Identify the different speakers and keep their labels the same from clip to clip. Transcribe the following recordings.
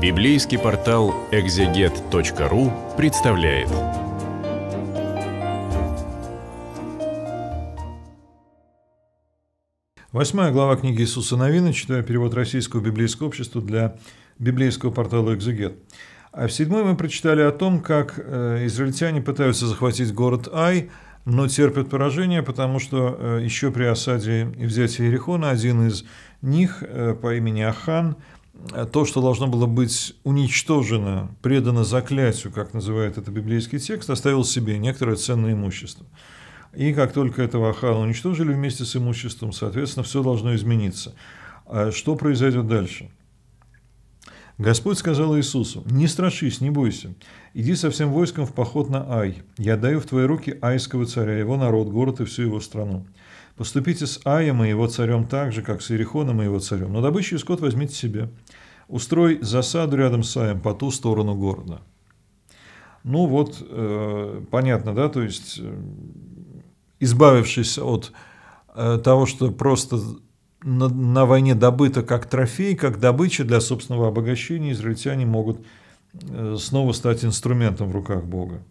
Speaker 1: Библейский портал экзегет.ру представляет. Восьмая глава книги Иисуса Новина, читая перевод Российского библейского общества для библейского портала «Экзегет». А в седьмой мы прочитали о том, как э, израильтяне пытаются захватить город Ай, но терпят поражение, потому что э, еще при осаде и взятии Ерехона один из них э, по имени Ахан – то, что должно было быть уничтожено, предано заклятию, как называет это библейский текст, оставил себе некоторое ценное имущество. И как только этого хана уничтожили вместе с имуществом, соответственно, все должно измениться. А что произойдет дальше? Господь сказал Иисусу, «Не страшись, не бойся, иди со всем войском в поход на Ай. Я даю в твои руки айского царя, его народ, город и всю его страну. Поступите с Аем и его царем так же, как с Иерихоном и его царем, но добычу и скот возьмите себе. Устрой засаду рядом с Аем по ту сторону города». Ну вот, э, понятно, да, то есть, э, избавившись от э, того, что просто на, на войне добыто как трофей, как добыча для собственного обогащения, израильтяне могут э, снова стать инструментом в руках Бога.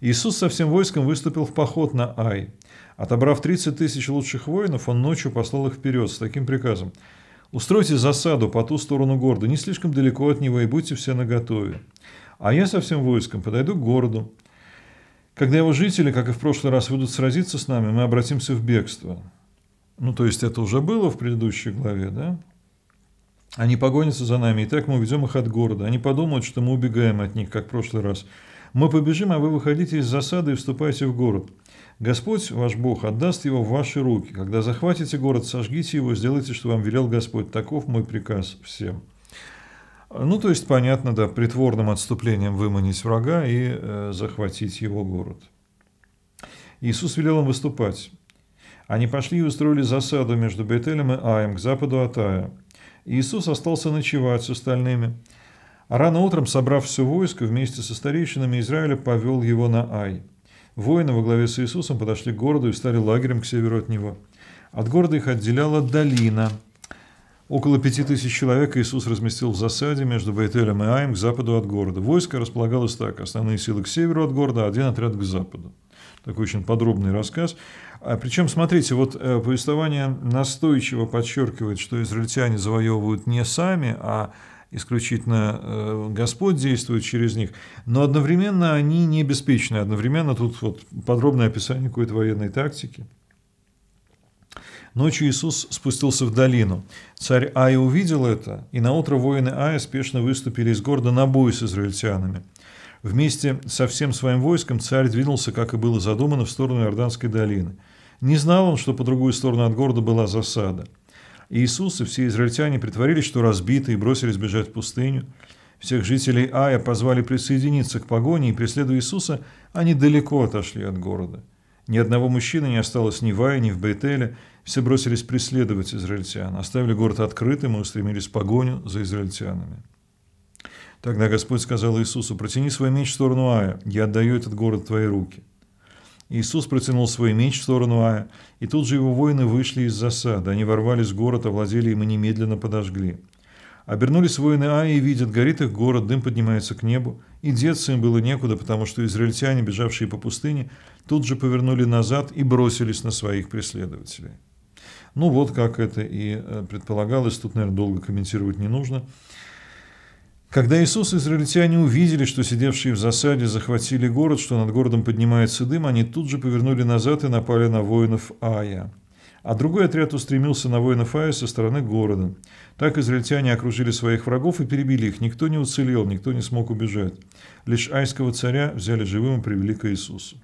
Speaker 1: Иисус со всем войском выступил в поход на Ай. Отобрав 30 тысяч лучших воинов, он ночью послал их вперед с таким приказом. «Устройте засаду по ту сторону города, не слишком далеко от него, и будьте все наготове. А я со всем войском подойду к городу. Когда его жители, как и в прошлый раз, выйдут сразиться с нами, мы обратимся в бегство». Ну, то есть это уже было в предыдущей главе, да? Они погонятся за нами, и так мы уведем их от города. Они подумают, что мы убегаем от них, как в прошлый раз. Мы побежим, а вы выходите из засады и вступайте в город. Господь, ваш Бог, отдаст его в ваши руки. Когда захватите город, сожгите его, сделайте, что вам велел Господь. Таков мой приказ всем». Ну, то есть, понятно, да, притворным отступлением выманить врага и э, захватить его город. Иисус велел им выступать. Они пошли и устроили засаду между Бетелем и Аем к западу от Ая. Иисус остался ночевать с остальными – Рано утром, собрав все войско, вместе со старейшинами Израиля повел его на Ай. Воины во главе с Иисусом подошли к городу и стали лагерем к северу от него. От города их отделяла долина. Около пяти тысяч человек Иисус разместил в засаде между Байтелем и Аем к западу от города. Войско располагалось так. Основные силы к северу от города, один отряд к западу. Такой очень подробный рассказ. А, причем, смотрите, вот э, повествование настойчиво подчеркивает, что израильтяне завоевывают не сами, а исключительно э, Господь действует через них, но одновременно они не беспечны, одновременно тут вот подробное описание какой-то военной тактики. Ночью Иисус спустился в долину. Царь Ай увидел это, и на утро воины Ая спешно выступили из города на бой с израильтянами. Вместе со всем своим войском царь двинулся, как и было задумано, в сторону Иорданской долины. Не знал он, что по другую сторону от города была засада – Иисус и все израильтяне притворились, что разбиты, и бросились бежать в пустыню. Всех жителей Ая позвали присоединиться к погоне, и, преследуя Иисуса, они далеко отошли от города. Ни одного мужчины не осталось ни в Ае, ни в Бейтеле. Все бросились преследовать израильтян, оставили город открытым и устремились в погоню за израильтянами. Тогда Господь сказал Иисусу, «Протяни свой меч в сторону Ая, я отдаю этот город в твои руки». Иисус протянул свой меч в сторону Ая, и тут же его воины вышли из засады. Они ворвались в город, овладели им и немедленно подожгли. Обернулись воины Аи и видят, горит их город, дым поднимается к небу. И деться им было некуда, потому что израильтяне, бежавшие по пустыне, тут же повернули назад и бросились на своих преследователей. Ну вот как это и э, предполагалось, тут, наверное, долго комментировать не нужно. Когда Иисус и израильтяне увидели, что сидевшие в засаде захватили город, что над городом поднимается дым, они тут же повернули назад и напали на воинов Ая. А другой отряд устремился на воинов Ая со стороны города. Так израильтяне окружили своих врагов и перебили их. Никто не уцелел, никто не смог убежать. Лишь айского царя взяли живым и привели к Иисусу.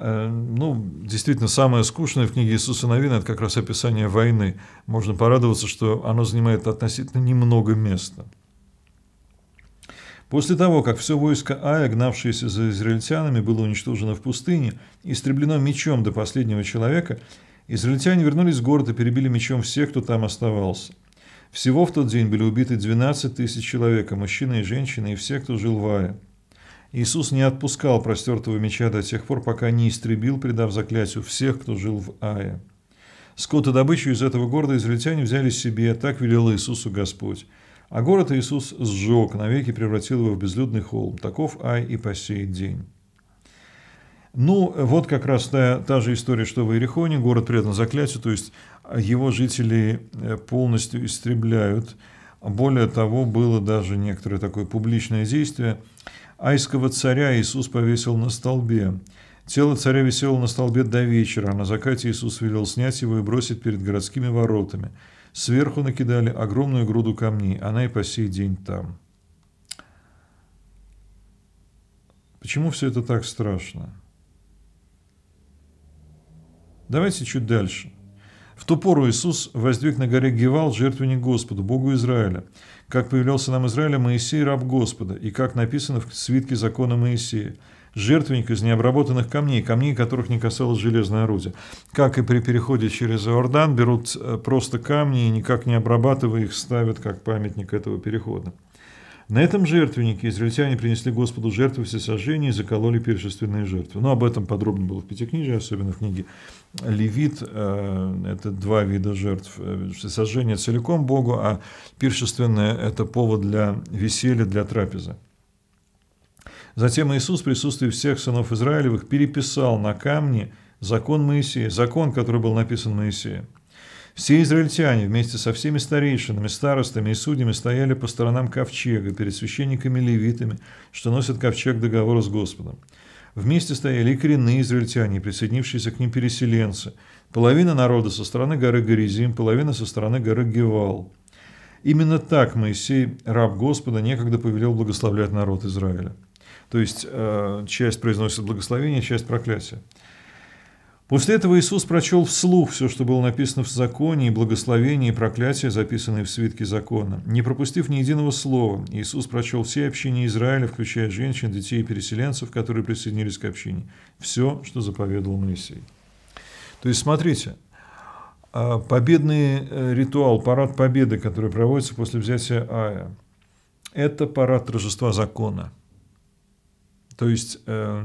Speaker 1: Э, ну, действительно, самое скучное в книге Иисуса Новина – это как раз описание войны. Можно порадоваться, что оно занимает относительно немного места. После того, как все войско Ая, гнавшееся за израильтянами, было уничтожено в пустыне, истреблено мечом до последнего человека, израильтяне вернулись в город и перебили мечом всех, кто там оставался. Всего в тот день были убиты 12 тысяч человек, мужчины и женщины, и все, кто жил в Ае. Иисус не отпускал простертого меча до тех пор, пока не истребил, придав заклятию, всех, кто жил в Ае. Скот и добычу из этого города израильтяне взяли себе, так велел Иисусу Господь. А город Иисус сжег, навеки превратил его в безлюдный холм. Таков ай и по сей день. Ну, вот как раз та, та же история, что в Иерихоне, город предан заклятию, то есть его жители э, полностью истребляют. Более того, было даже некоторое такое публичное действие. Айского царя Иисус повесил на столбе. Тело царя висело на столбе до вечера, а на закате Иисус велел снять его и бросить перед городскими воротами – Сверху накидали огромную груду камней, она и по сей день там. Почему все это так страшно? Давайте чуть дальше. В ту пору Иисус воздвиг на горе Гевал жертвенник Господу, Богу Израиля. Как появлялся нам Израиля Моисей, раб Господа, и как написано в свитке закона Моисея – жертвенник из необработанных камней, камней, которых не касалось железное орудие. Как и при переходе через Иордан, берут э, просто камни и никак не обрабатывая их, ставят как памятник этого перехода. На этом жертвеннике израильтяне принесли Господу жертвы всесожжения и закололи першественные жертвы. Но об этом подробно было в Пятикнижии, особенно в книге Левит. Э, это два вида жертв. Э, Всесожжение целиком Богу, а пиршественное – это повод для веселья, для трапезы. Затем Иисус в присутствии всех сынов Израилевых переписал на камне закон Моисея, закон, который был написан Моисеем. Все израильтяне вместе со всеми старейшинами, старостами и судьями стояли по сторонам ковчега перед священниками левитами, что носят ковчег договора с Господом. Вместе стояли и коренные израильтяне, присоединившиеся к ним переселенцы. Половина народа со стороны горы Горизим, половина со стороны горы Гевал. Именно так Моисей, раб Господа, некогда повелел благословлять народ Израиля. То есть э, часть произносит благословение, часть проклятие. После этого Иисус прочел вслух все, что было написано в законе, и благословение, и проклятие, записанные в свитке закона. Не пропустив ни единого слова, Иисус прочел все общины Израиля, включая женщин, детей и переселенцев, которые присоединились к общине. Все, что заповедовал Моисей. То есть, смотрите, э, победный э, ритуал, парад победы, который проводится после взятия Ая, это парад торжества закона – то есть э,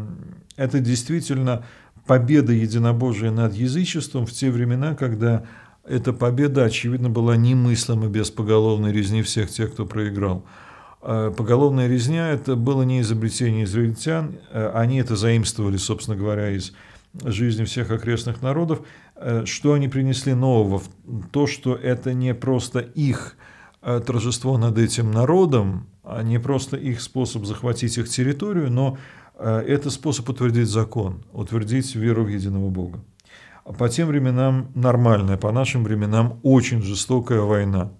Speaker 1: это действительно победа единобожия над язычеством в те времена, когда эта победа, очевидно, была немыслима без поголовной резни всех тех, кто проиграл. Э, поголовная резня – это было не изобретение израильтян, э, они это заимствовали, собственно говоря, из жизни всех окрестных народов. Э, что они принесли нового? То, что это не просто их торжество над этим народом, а не просто их способ захватить их территорию, но э, это способ утвердить закон, утвердить веру в единого Бога. А по тем временам нормальная, по нашим временам очень жестокая война.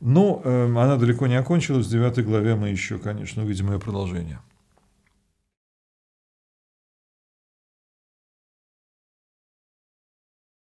Speaker 1: Но ну, э, эм, она далеко не окончилась. В 9 главе мы еще, конечно, увидим ее продолжение.